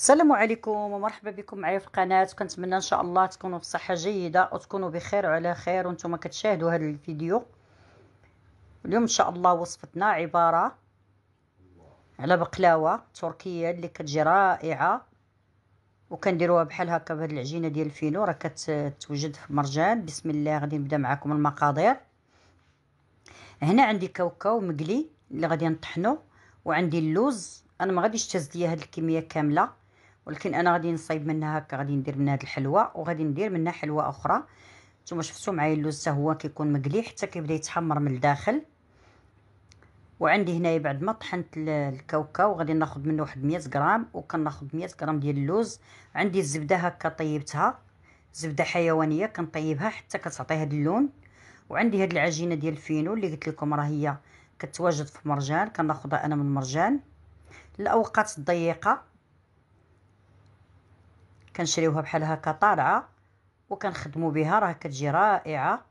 السلام عليكم ومرحبا بكم معايا في القناه كنتمنى ان شاء الله تكونوا بصحه جيده وتكونوا بخير وعلى خير وانتم كتشاهدوا هذا الفيديو اليوم ان شاء الله وصفتنا عباره على بقلاوه تركيه اللي كتجي رائعه وكنديروها بحال هكا بهاد العجينه ديال الفينو راه كتوجد في مرجان بسم الله غادي نبدا معكم المقادير هنا عندي كاوكاو مقلي اللي غادي نطحنو وعندي اللوز انا ما غاديش تهز ليا هاد الكميه كامله ولكن انا غادي نصايب منها هكا غادي ندير منها هاد الحلوه وغادي ندير منها حلوه اخرى نتوما شفتوا معايا اللوز حتى هو كيكون مقلي حتى كيبدا يتحمر من الداخل وعندي هنايا بعد ما طحنت الكاوكاو غادي ناخذ منه واحد 100 غرام وكناخذ 100 غرام ديال اللوز عندي الزبده هكا طيبتها زبده حيوانيه كنطيبها حتى كتعطي هذا اللون وعندي هاد العجينه ديال الفينو اللي قلت لكم راه هي كتواجد في مرجان كناخذها انا من مرجان الاوقات الضيقه كنشريوها بحال هكا طالعه وكنخدموا بها راه كتجي رائعه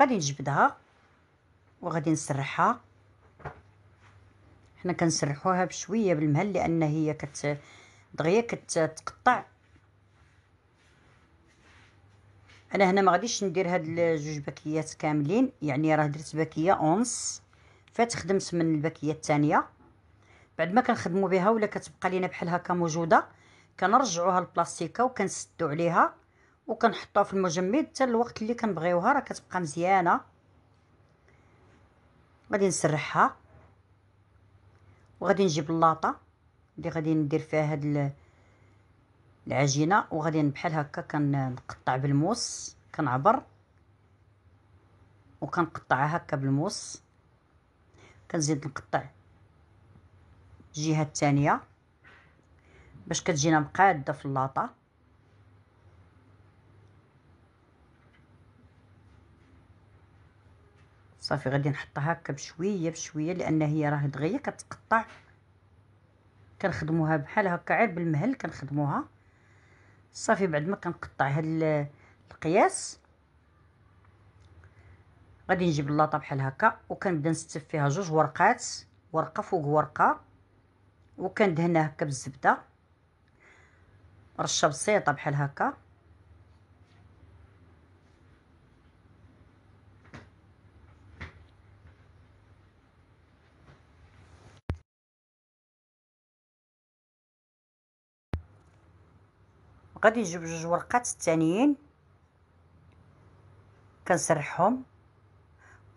غادي نجبدها وغادي نسرحها حنا كنسرحوها بشويه بالمهل لان هي كت دغيا كتقطع انا هنا ما غاديش ندير هاد الجوج باكيات كاملين يعني راه درت باكيه اونس فات خدمت من الباكيه الثانيه بعد ما كنخدموا بها ولا كتبقى لينا بحال هكا موجوده كنرجعوها للبلاستيكه وكنسدو عليها وكنحطوها في المجمد حتى الوقت اللي كنبغيوها راه كتبقى مزيانه غادي نسرحها وغادي نجيب اللاطه اللي غادي ندير فيها هاد العجينه وغادي بحال هكا كنقطع بالموس كنعبر وكنقطعها هكا بالموس كنزيد نقطع الجهه الثانيه باش كتجينا مقاده في اللاطه صافي غادي نحطها هكا بشويه بشويه لان هي راه دغيا كتقطع كنخدموها بحال هكا عير بالمهل كنخدموها صافي بعد ما كنقطع هاد القياس غادي نجيب اللاطه بحال هكا وكنبدا نستف فيها جوج ورقات ورقه فوق ورقه وكندهناه هكا بالزبده رشه بسيطه بحال هكا غادي نجيب جوج ورقات الثانيين كنسرحهم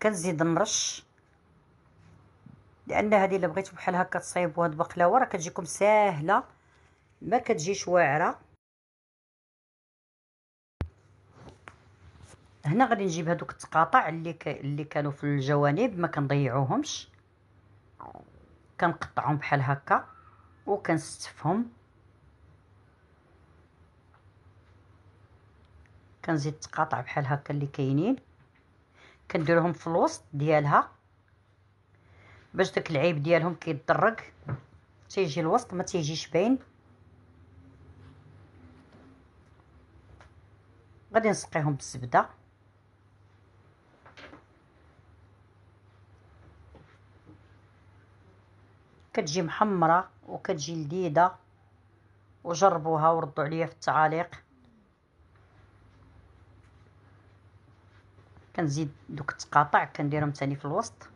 كنزيد نرش لان هذه الا بغيتو بحال هكا هاد البقلاوه راه كتجيكم ساهله ما كتجيش واعره هنا غادي نجيب هذوك التقاطع اللي ك... اللي كانوا في الجوانب ما كنضيعوهمش كنقطعهم بحال هكا وكنستفهم كنزيد تقاطع بحال هكا اللي كاينين كنديرهم في الوسط ديالها باش داك العيب ديالهم كيضرك تيجي الوسط ما تيجيش باين غادي نسقيهم بالزبده كتجي محمره وكتجي لذيذه وجربوها وردوا عليا في التعاليق كنزيد دوك التقاطع كنديرهم ثاني في الوسط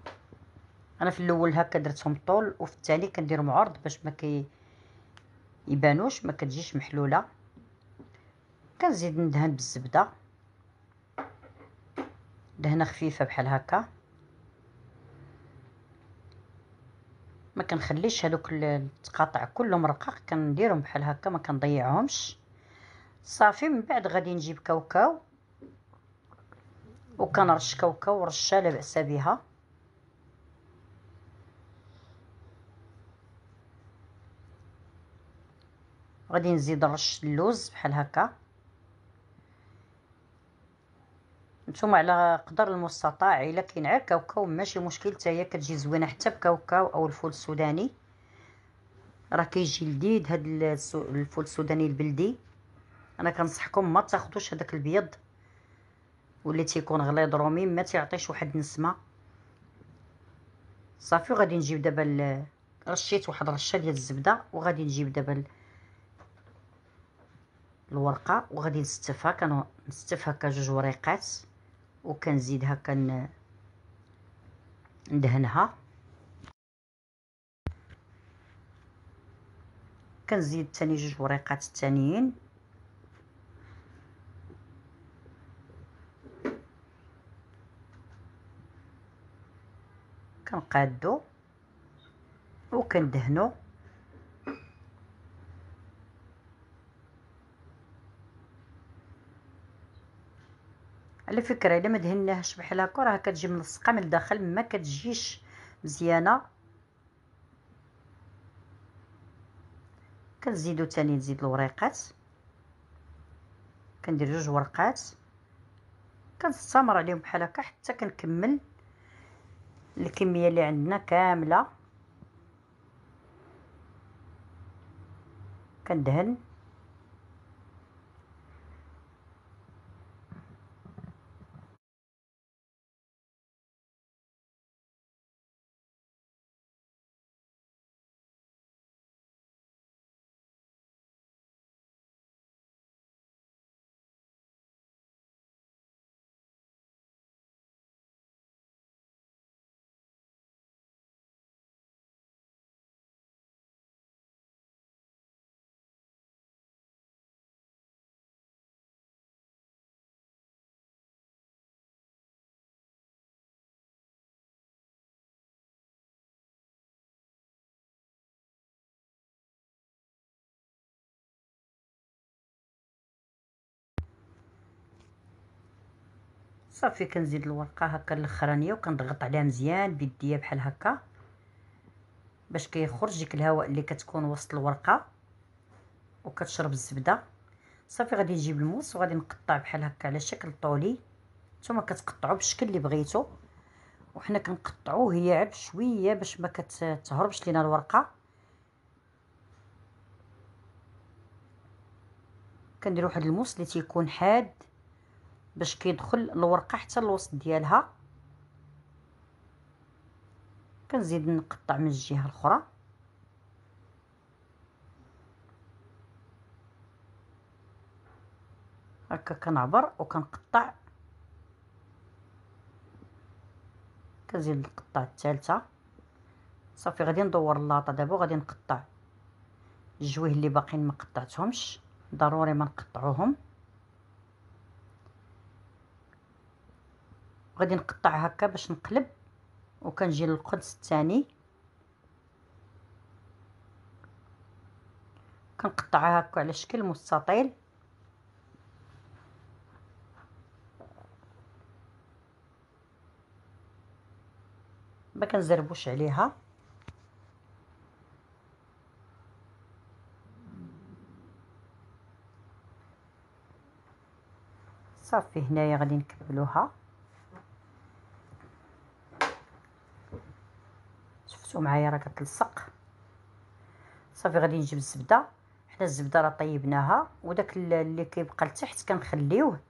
انا في الاول هكا درتهم طول وفي الثاني كنديرهم عرض باش ما كي يبانوش ما كتجيش محلوله كنزيد ندهن بالزبده دهنه خفيفه بحال هكا ما كنخليش هذوك التقاطع كلهم رقاق كنديرهم بحال هكا ما كنضيعهمش صافي من بعد غادي نجيب كاوكاو وكنرش كاوكاو رشه لا باس بها غادي نزيد رش اللوز بحال هكا نتوما على قدر المستطاع الا كاين غير كاوكاو ماشي مشكل حتى هي كتجي زوينه حتى بكاوكاو او الفول السوداني راه كيجي لذيذ هاد الفول السوداني البلدي انا كنصحكم ما تاخذوش هذاك البيض واللي تيكون غليظ رومي ما تيعطيش واحد النسمه صافي غادي نجيب دابا رشيت واحد رشه ديال الزبده وغادي نجيب دابا الورقه وغادي نستفها كنستفها جوج وريقات وكنزيدها كن ندهنها كنزيد تاني جوج وريقات الثانيين كنقادو وكندهنو على فكره الا ما دهناهاش بحال هكا راه كتجي ملصقه من الداخل ما كتجيش مزيانه كنزيدو تاني نزيد الوريقات كندير جوج ورقات كنستمر عليهم بحال هكا حتى كنكمل الكميه اللي عندنا كامله كندهن صافي كنزيد الورقه هكا الاخرانيه وكنضغط عليها مزيان بيديا بحال هكا باش كيخرج ديك الهواء اللي كتكون وسط الورقه وكتشرب الزبده صافي غادي نجيب الموس وغادي نقطع بحال هكا على شكل طولي نتوما كتقطعوا بالشكل اللي بغيتو وحنا كنقطعوه هي عب شويه باش ما كتهربش لينا الورقه كنديروا واحد الموس اللي تيكون حاد باش كيدخل الورقه حتى الوسط ديالها كنزيد نقطع من الجهه الاخرى هكا كنعبر وكنقطع كنزيد نقطع الثالثه صافي غادي ندور اللاطه دابا وغادي نقطع الجويه اللي باقيين ما قطعتهمش ضروري ما نقطعوهم غادي نقطع هكا باش نقلب وكنجي للقدس الثاني كنقطعها هكا على شكل مستطيل ما كنزربوش عليها صافي هنايا غادي نكملوها شوفوا معايا راه كتلصق صافي غادي نجيب الزبده حنا الزبده راه طيبناها وداك اللي كيبقى لتحت كنخليوه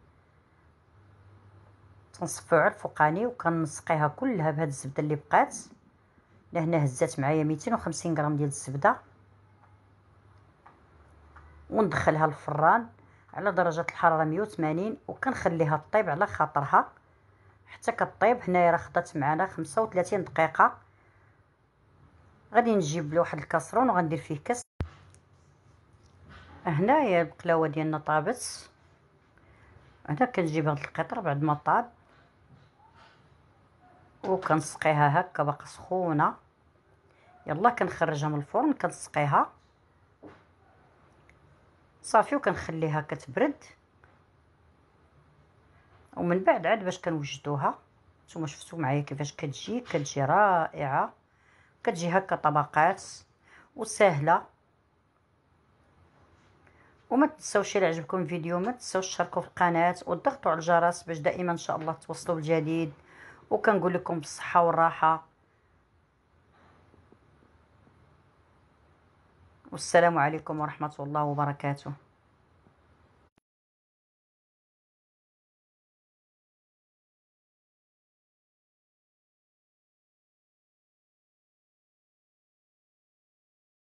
تنصفو على الفوقاني وكنسقيها كلها بهاد الزبده اللي بقات لهنا هزات معايا 250 غرام ديال الزبده وندخلها الفران على درجه الحراره 180 وكنخليها طيب على خاطرها حتى كطيب هنايا راه خدات معنا 35 دقيقه غادي نجيب له واحد الكاسرون وغندير فيه كاس هنايا البقلاوه ديالنا طابت هنا كنجيب هاد القطر بعد ما طاب وكنسقيها هكا باقا سخونه يلا كنخرجها من الفرن كنسقيها صافي وكنخليها كتبرد ومن بعد عاد باش كنوجدوها نتوما شفتوا معايا كيفاش كتجي كتجي رائعه كتجي هكا طبقات وسهله وما تنساوش الى عجبكم الفيديو ما تنساوش تشاركوا في القناه وتضغطوا على الجرس باش دائما ان شاء الله توصلوا بالجديد وكنقول لكم بالصحه والراحه والسلام عليكم ورحمه الله وبركاته